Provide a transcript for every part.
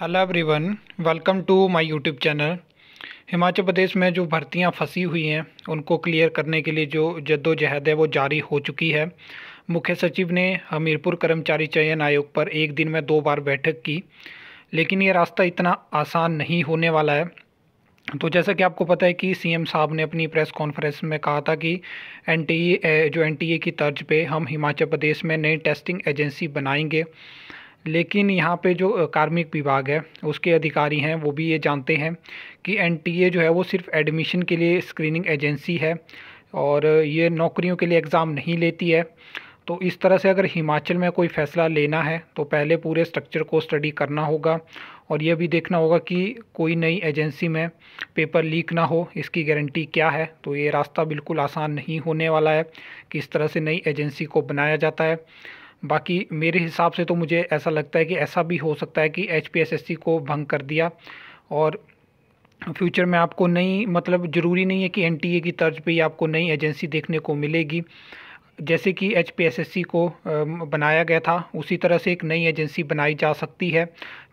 hello everyone welcome to my YouTube channel Himachal Pradesh में जो भर्तियां फंसी हुई हैं उनको क्लियर करने के लिए जो जद्दोजहद है वो जारी हो चुकी है मुख्य सचिव ने हमीरपुर कर्मचारी चयन आयोग पर एक दिन में दो बार बैठक की लेकिन ये रास्ता इतना आसान नहीं होने वाला है तो जैसा कि आपको पता है कि सीएम साहब ने अपनी प्रेस कॉन्फ्रेंस में कहा था कि एनटीए जो एनटीए की तर्ज पे हम हिमाचल प्रदेश में नई टेस्टिंग एजेंसी बनाएंगे लेकिन यहाँ पे जो कार्मिक विभाग है उसके अधिकारी हैं वो भी ये जानते हैं कि एनटीए जो है वो सिर्फ एडमिशन के लिए स्क्रीनिंग एजेंसी है और ये नौकरियों के लिए एग्ज़ाम नहीं लेती है तो इस तरह से अगर हिमाचल में कोई फ़ैसला लेना है तो पहले पूरे स्ट्रक्चर को स्टडी करना होगा और यह भी देखना होगा कि कोई नई एजेंसी में पेपर लीक ना हो इसकी गारंटी क्या है तो ये रास्ता बिल्कुल आसान नहीं होने वाला है कि इस तरह से नई एजेंसी को बनाया जाता है बाकी मेरे हिसाब से तो मुझे ऐसा लगता है कि ऐसा भी हो सकता है कि एच को भंग कर दिया और फ्यूचर में आपको नई मतलब ज़रूरी नहीं है कि एन की तर्ज पर ही आपको नई एजेंसी देखने को मिलेगी जैसे कि एच को बनाया गया था उसी तरह से एक नई एजेंसी बनाई जा सकती है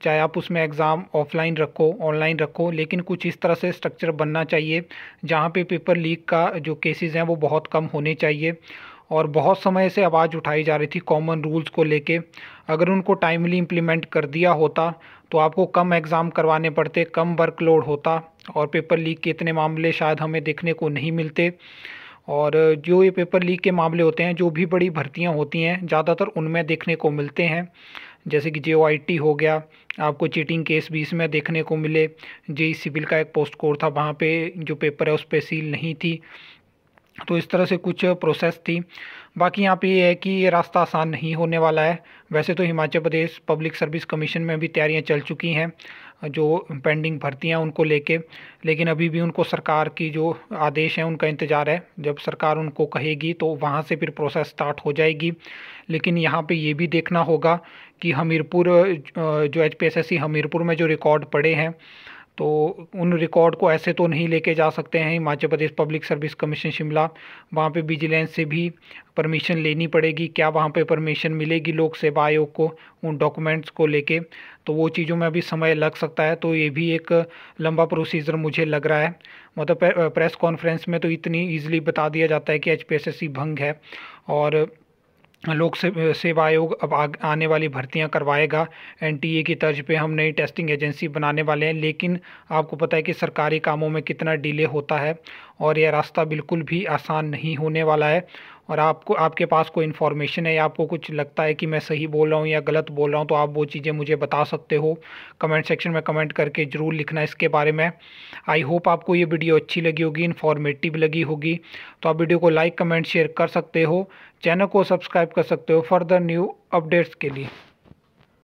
चाहे आप उसमें एग्ज़ाम ऑफलाइन रखो ऑनलाइन रखो लेकिन कुछ इस तरह से स्ट्रक्चर बनना चाहिए जहाँ पे पेपर लीक का जो केसेस हैं वो बहुत कम होने चाहिए और बहुत समय से आवाज़ उठाई जा रही थी कॉमन रूल्स को लेके अगर उनको टाइमली इम्प्लीमेंट कर दिया होता तो आपको कम एग्ज़ाम करवाने पड़ते कम वर्कलोड होता और पेपर लीक के इतने मामले शायद हमें देखने को नहीं मिलते और जो ये पेपर लीक के मामले होते हैं जो भी बड़ी भर्तियाँ होती हैं ज़्यादातर उनमें देखने को मिलते हैं जैसे कि जे हो गया आपको चीटिंग केस भी इसमें देखने को मिले जे सिविल का एक पोस्ट कोड था वहाँ पे जो पेपर है उस पर सील नहीं थी तो इस तरह से कुछ प्रोसेस थी बाकी यहाँ पे ये है कि ये रास्ता आसान नहीं होने वाला है वैसे तो Himachal Pradesh public service commission में भी तैयारियाँ चल चुकी हैं जो पेंडिंग भर्तियाँ उनको लेके लेकिन अभी भी उनको सरकार की जो आदेश है उनका इंतज़ार है जब सरकार उनको कहेगी तो वहाँ से फिर प्रोसेस स्टार्ट हो जाएगी लेकिन यहाँ पे ये भी देखना होगा कि हमीरपुर जो एच हमीरपुर में जो रिकॉर्ड पड़े हैं तो उन रिकॉर्ड को ऐसे तो नहीं लेके जा सकते हैं Himachal Pradesh public service commission Shimla वहाँ पे विजिलेंस से भी परमिशन लेनी पड़ेगी क्या वहाँ पे परमिशन मिलेगी लोक सेवा आयोग को उन डॉक्यूमेंट्स को लेके तो वो चीज़ों में अभी समय लग सकता है तो ये भी एक लंबा प्रोसीजर मुझे लग रहा है मतलब प्रेस कॉन्फ्रेंस में तो इतनी ईजिली बता दिया जाता है कि एच भंग है और लोक सेवा आयोग अब आने वाली भर्तियां करवाएगा एनटीए की तर्ज पे हम नई टेस्टिंग एजेंसी बनाने वाले हैं लेकिन आपको पता है कि सरकारी कामों में कितना डिले होता है और यह रास्ता बिल्कुल भी आसान नहीं होने वाला है और आपको आपके पास कोई इन्फॉर्मेशन है या आपको कुछ लगता है कि मैं सही बोल रहा हूँ या गलत बोल रहा हूँ तो आप वो चीज़ें मुझे बता सकते हो कमेंट सेक्शन में कमेंट करके ज़रूर लिखना इसके बारे में आई होप आपको ये वीडियो अच्छी लगी होगी इन्फॉर्मेटिव लगी होगी तो आप वीडियो को लाइक कमेंट शेयर कर सकते हो चैनल को सब्सक्राइब कर सकते हो फर्दर न्यू अपडेट्स के लिए